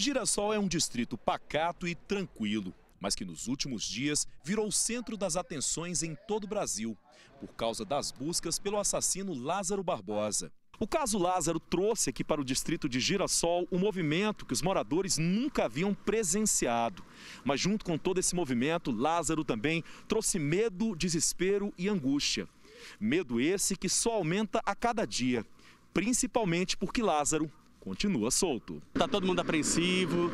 Girassol é um distrito pacato e tranquilo, mas que nos últimos dias virou centro das atenções em todo o Brasil, por causa das buscas pelo assassino Lázaro Barbosa. O caso Lázaro trouxe aqui para o distrito de Girassol um movimento que os moradores nunca haviam presenciado. Mas, junto com todo esse movimento, Lázaro também trouxe medo, desespero e angústia. Medo esse que só aumenta a cada dia, principalmente porque Lázaro continua solto. Está todo mundo apreensivo,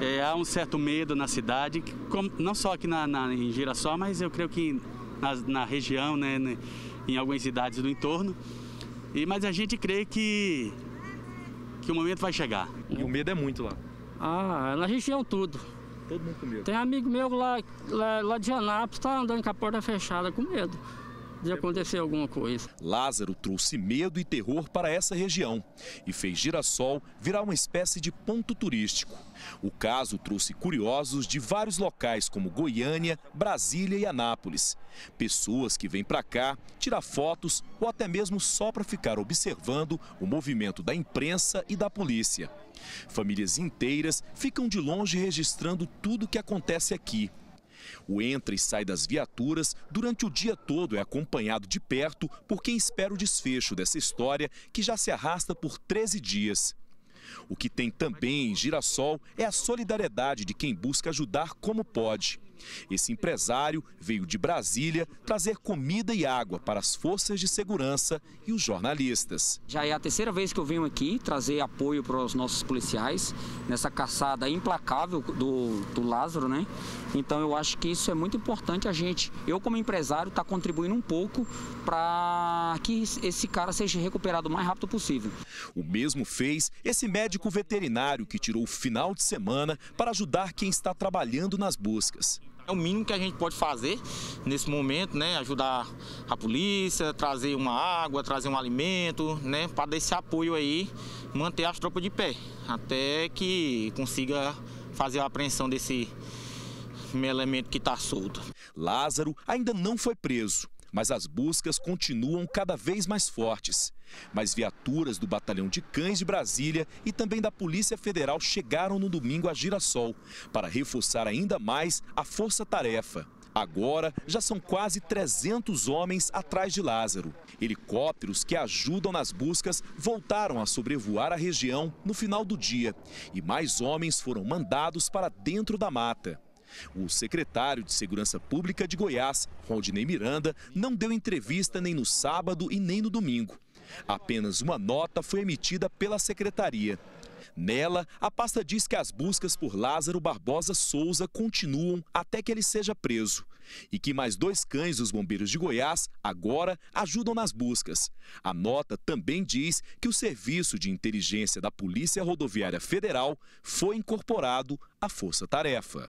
é, há um certo medo na cidade, como, não só aqui na, na, em Girassol, mas eu creio que na, na região, né, né, em algumas cidades do entorno. E, mas a gente crê que, que o momento vai chegar. E o medo é muito lá? Ah, na região tudo. Todo mundo com medo? Tem amigo meu lá, lá, lá de Anápolis, está andando com a porta fechada com medo de acontecer alguma coisa. Lázaro trouxe medo e terror para essa região e fez Girassol virar uma espécie de ponto turístico. O caso trouxe curiosos de vários locais como Goiânia, Brasília e Anápolis. Pessoas que vêm para cá tirar fotos ou até mesmo só para ficar observando o movimento da imprensa e da polícia. Famílias inteiras ficam de longe registrando tudo o que acontece aqui. O entra e sai das viaturas durante o dia todo é acompanhado de perto por quem espera o desfecho dessa história que já se arrasta por 13 dias. O que tem também em Girassol é a solidariedade de quem busca ajudar como pode. Esse empresário veio de Brasília trazer comida e água para as forças de segurança e os jornalistas. Já é a terceira vez que eu venho aqui trazer apoio para os nossos policiais nessa caçada implacável do, do Lázaro, né? Então eu acho que isso é muito importante a gente, eu como empresário, estar tá contribuindo um pouco para que esse cara seja recuperado o mais rápido possível. O mesmo fez esse médico veterinário que tirou o final de semana para ajudar quem está trabalhando nas buscas. É o mínimo que a gente pode fazer nesse momento, né? Ajudar a polícia, trazer uma água, trazer um alimento, né? Para dar esse apoio aí, manter as tropas de pé, até que consiga fazer a apreensão desse elemento que está solto. Lázaro ainda não foi preso mas as buscas continuam cada vez mais fortes. Mas viaturas do Batalhão de Cães de Brasília e também da Polícia Federal chegaram no domingo a Girassol para reforçar ainda mais a força-tarefa. Agora já são quase 300 homens atrás de Lázaro. Helicópteros que ajudam nas buscas voltaram a sobrevoar a região no final do dia e mais homens foram mandados para dentro da mata. O secretário de Segurança Pública de Goiás, Rondinei Miranda, não deu entrevista nem no sábado e nem no domingo. Apenas uma nota foi emitida pela secretaria. Nela, a pasta diz que as buscas por Lázaro Barbosa Souza continuam até que ele seja preso. E que mais dois cães dos bombeiros de Goiás agora ajudam nas buscas. A nota também diz que o Serviço de Inteligência da Polícia Rodoviária Federal foi incorporado à Força Tarefa.